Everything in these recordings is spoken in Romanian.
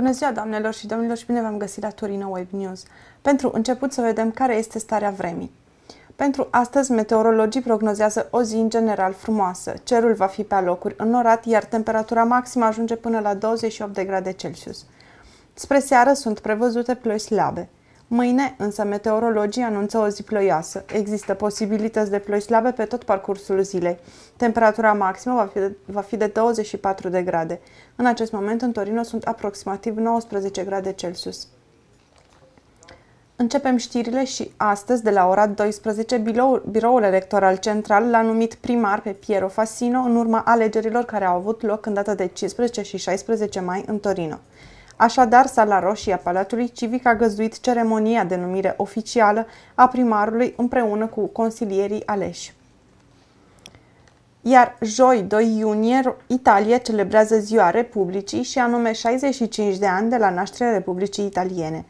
Bună ziua, doamnelor și domnilor, și bine v-am găsit la Torino Web News. Pentru început să vedem care este starea vremii. Pentru astăzi, meteorologii prognozează o zi în general frumoasă. Cerul va fi pe alocuri înorat, iar temperatura maximă ajunge până la 28 de grade Celsius. Spre seară sunt prevăzute ploi slabe. Mâine, însă, meteorologii anunță o zi ploioasă. Există posibilități de ploi slabe pe tot parcursul zilei. Temperatura maximă va fi, de, va fi de 24 de grade. În acest moment, în Torino sunt aproximativ 19 grade Celsius. Începem știrile și astăzi, de la ora 12, biloul, biroul electoral central l-a numit primar pe Piero Fassino în urma alegerilor care au avut loc în data de 15 și 16 mai în Torino. Așadar, sala roșie a Palatului Civic a găzduit ceremonia de numire oficială a primarului împreună cu consilierii aleși. Iar joi 2 iunie, Italia celebrează ziua Republicii și anume 65 de ani de la nașterea Republicii Italiene.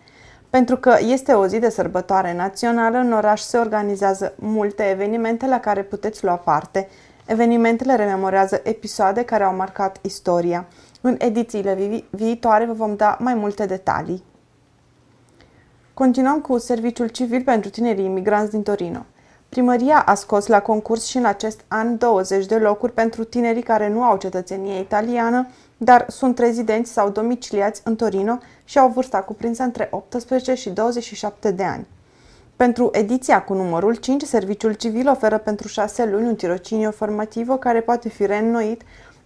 Pentru că este o zi de sărbătoare națională, în oraș se organizează multe evenimente la care puteți lua parte, Evenimentele rememorează episoade care au marcat istoria. În edițiile vi- viitoare vă vom da mai multe detalii. Continuăm cu Serviciul Civil pentru Tinerii Imigranți din Torino. Primăria a scos la concurs și în acest an 20 de locuri pentru tinerii care nu au cetățenie italiană, dar sunt rezidenți sau domiciliați în Torino și au vârsta cuprinsă între 18 și 27 de ani. Pentru ediția cu numărul 5, Serviciul Civil oferă pentru 6 luni un tirociniu formativ, care poate fi reînnoit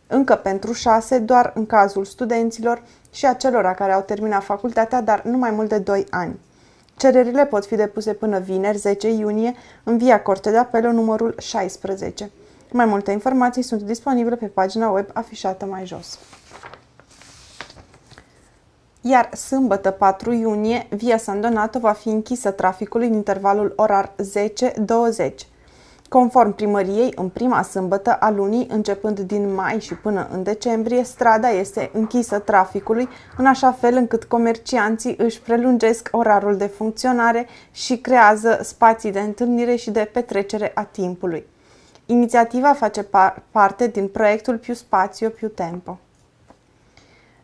încă pentru 6 doar în cazul studenților și a celor care au terminat facultatea, dar nu mai mult de 2 ani. Cererile pot fi depuse până vineri, 10 iunie, în Via Corte de apel numărul 16. Mai multe informații sunt disponibile pe pagina web afișată mai jos iar sâmbătă 4 iunie, Via San Donato va fi închisă traficului în intervalul orar 10-20. Conform primăriei, în prima sâmbătă a lunii, începând din mai și până în decembrie, strada este închisă traficului, în așa fel încât comercianții își prelungesc orarul de funcționare și creează spații de întâlnire și de petrecere a timpului. Inițiativa face par parte din proiectul Più Spazio, Più Tempo.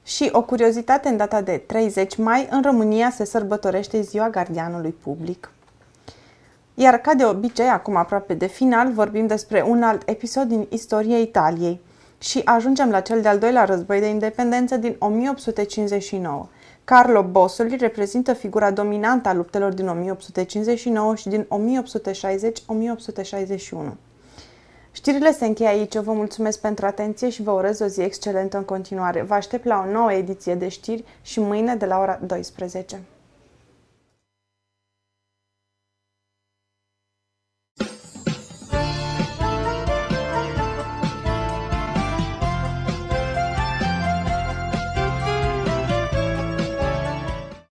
Și o curiozitate în data de 30 mai, în România se sărbătorește Ziua Gardianului Public. Iar ca de obicei, acum aproape de final, vorbim despre un alt episod din istoria Italiei și ajungem la cel de-al doilea război de independență din 1859. Carlo Bossoli reprezintă figura dominantă a luptelor din 1859 și din 1860-1861. Știrile se încheie aici. Eu vă mulțumesc pentru atenție și vă urez o zi excelentă în continuare. Vă aștept la o nouă ediție de știri și mâine de la ora 12.